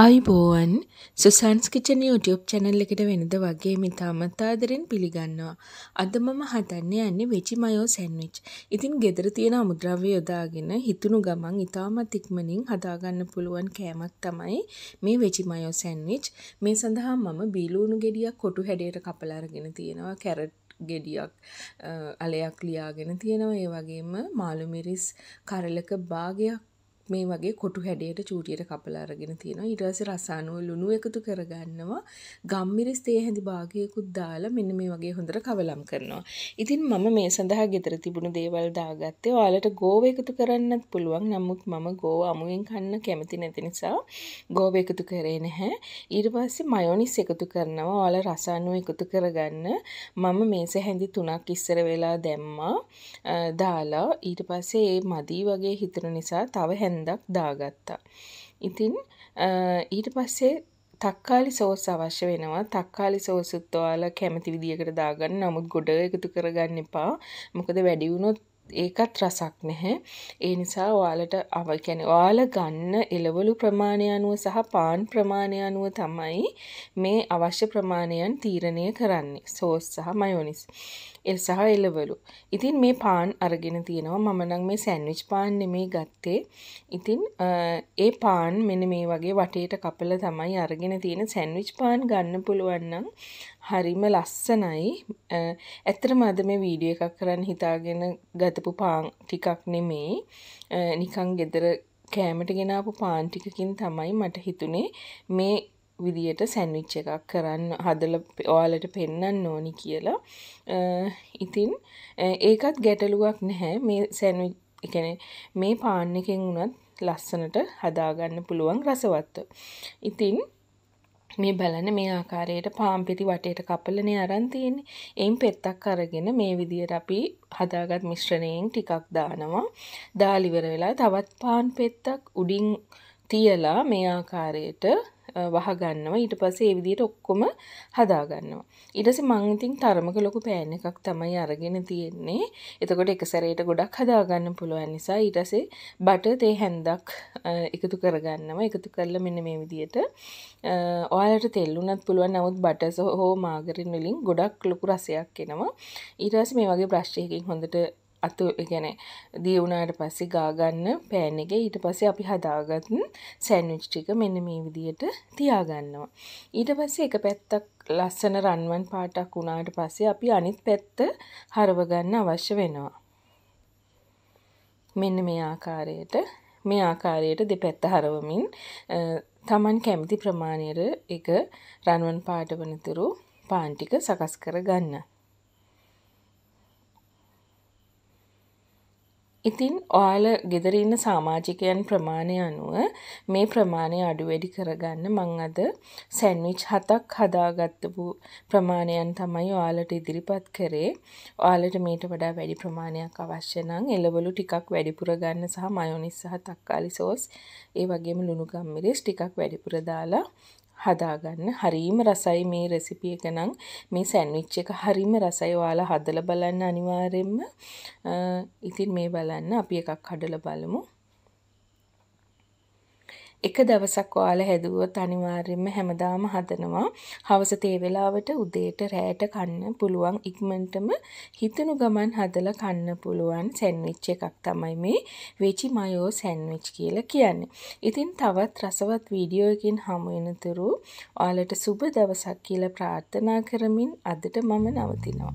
ආයිබෝවන් සුසන්ස් කිචන YouTube channel එකට වෙනද වගේ මේ තමත් ආදරෙන් පිළිගන්නවා. අද මම හදන්න යන්නේ වෙජි මයෝ සෑන්ඩ්විච්. ඉතින් ගෙදර තියෙන අමුද්‍රව්‍ය යොදාගෙන හිතුණු ගමන් ඉතාමත් ඉක්මනින් හදාගන්න පුළුවන් කෑමක් තමයි මේ වෙජි මයෝ සෑන්ඩ්විච්. මේ සඳහා මම බීලූණු ගෙඩියක් කොටු හැඩයට කපලා අරගෙන තියෙනවා. කැරට් ගෙඩියක් අලයක් ලියාගෙන තියෙනවා. ඒ වගේම මාළු මිරිස් කරලක භාගයක් මේ වගේ කොටු හැඩයට චූටියට කපලා අරගෙන තියෙනවා ඊට පස්සේ රස අනුව ලුණු එකතු කරගන්නවා ගම්මිරිස් තේ හැඳි භාගයකුත් දාලා මෙන්න මේ වගේ හොඳට කවලම් කරනවා ඉතින් මම මේ සඳහා ගෙදර තිබුණු දේවල් දාගත්තේ ඔයාලට ගෝව එකතු කරන්නත් පුළුවන් නමුත් මම ගෝව අමුවෙන් කන්න කැමති නැති නිසා ගෝව එකතු කරේ නැහැ ඊට පස්සේ මයෝනිස් එකතු කරනවා ඔයාලා රස අනුව එකතු කරගන්න මම මේස හැඳි තුනක් ඉස්සර වෙලා දැම්මා දාලා ඊට පස්සේ මදි වගේ හිතන නිසා තව හැඳි හැන්දක් දාගත්තා. ඉතින් ඊට පස්සේ තක්කාලි සෝස් අවශ්‍ය වෙනවා තක්කාලි සෝසුත් ඔයාල කැමති විදිහකට දාගන්න නමුත් ගොඩ එකතු කරගන්න එපා මොකද වැඩි වුණොත් ඒකත් රසක් නැහැ. ඒ නිසා ඔයාලට අව කියන්නේ ඔයාලා ගන්න එළවලු ප්‍රමාණය අනුව සහ පාන් ප්‍රමාණය අනුව තමයි මේ අවශ්‍ය ප්‍රමාණයන් තීරණය කරන්නේ. සෝස් සහ මයෝනිස්. එල්සහ එලවලු. ඉතින් මේ පාන් අරගෙන තියෙනවා මම නම් මේ සැන්විච් පාන් නෙමේ ගත්තේ. ඉතින් ඒ පාන් මෙන්න මේ වගේ වටේට කපලා තමයි අරගෙන තියෙන සැන්විච් පාන් ගන්න පුළුවන් නම් හරිම ලස්සනයි. ඇත්තටම අද මේ වීඩියෝ එකක් කරන්න හිතාගෙන ගතපු පාන් ටිකක් නෙමේ. නිකන් gedara කෑමට ගෙනාපු පාන් ටිකකින් තමයි මට හිතුනේ මේ විදියට සැන්විච් එකක් කරන්න හදල ඔයාලට පෙන්නන්න ඕනි කියලා ඉතින් ඒකත් ගැටලුවක් නැහැ මේ සැන්වි එකන මේ පාන්න එකෙන් වුණත් ලස්සනට හදාගන්න පුළුවන් රසවත්ත ඉතින් මේ බලන මේ ආකාරයට පාම්පිති වටේට කපලනේ අරන් තියෙන්නේ. එයින් පෙත්තක් අරගෙන මේ විදියට අපි හදාගත් මිශ්‍රණයෙන් ටිකක් දානවා. දාලිවර වෙලා තවත් පාන් පෙත්තක් උඩින් තියලා මේ ආකාරයට වහගන්නවා ඊට පස්සේ ඒ විදිහට ඔක්කොම හදාගන්නවා ඊට පස්සේ මම ඉතින් තරමක ලොකු පෑන් එකක් තමයි අරගෙන තියෙන්නේ එතකොට එක සැරේට ගොඩක් හදාගන්න පුළුවන් නිසා ඊට පස්සේ බටර් තේ හැන්දක් එකතු කරගන්නවා එකතු කරලා මෙන්න මේ විදිහට ඔයාලට තෙල් උනත් පුළුවන් නමුත් බටර් හෝ මාගරින් වලින් ගොඩක් ලොකු රසයක් එනවා ඊට පස්සේ මේ වගේ බ්‍රෂ් එකකින් හොඳට අතු ගැන දියුණාට පස්සේ ගාගන්න පෑන් එක ඊට පස්සේ අපි හදාගත් සැන්විච් ටික මෙන්න මේ විදියට තියාගන්නවා. ඊට පස්සේ එක පැත්තක් ලස්සන රන්වන් පාටක් වුණාට පස්සේ අපි අනිත් පැත්ත හරව ගන්න අවශ්‍ය වෙනවා. මෙන්න මේ ආකාරයට මේ ආකාරයට දෙපැත්ත හරවමින් Taman කැමති ප්‍රමාණයට එක රන්වන් පාට වනතුරු පාන් ටික සකස් කරගන්න. ඉතින් ඔයාල ගෙදර ඉන්න සාමාජිකයන් ප්‍රමාණය අනුව මේ ප්‍රමාණය අඩු වැඩි කරගන්න මං අද සැන්විච් හතක් හදාගත්ත වූ ප්‍රමාණයන් තමයි ඔයාලට ඉදිරිපත් කරේ. ඔයාලට මීට වඩා වැඩි ප්‍රමාණයක් අවශ්‍ය නම් එළවලු ටිකක් වැඩිපුර ගන්න සහ මයෝනිස් සහ තක්කාලි සෝස් ඒ වගේම ලුණු ගම්මිරිස් ටිකක් වැඩිපුර දාලා හදාගන්න හරීම රසයි මේ රෙසිපි එක නම් මේ සැන්විච් එක හරීම රසයි ඔයාලා හදලා බලන්න අනිවාර්යෙන්ම ඉතින් මේ බලන්න අපි එකක් හදලා බලමු එක දවසක් ඔයාලා හැදුවොත් අනිවාර්යයෙන්ම හැමදාම හදනවා. හවස තේ වෙලාවට උදේට රැයට කන්න පුළුවන් ඉක්මනටම හිතනු ගමන් හදලා කන්න පුළුවන් සෑන්ඩ්විච් එකක් තමයි මේ වෙජි මයෝ සෑන්ඩ්විච් කියලා කියන්නේ. ඉතින් තවත් රසවත් වීඩියෝ එකකින් හමු වෙනතුරු ඔයාලට සුබ දවසක් කියලා ප්‍රාර්ථනා කරමින් අදට මම නවතිනවා.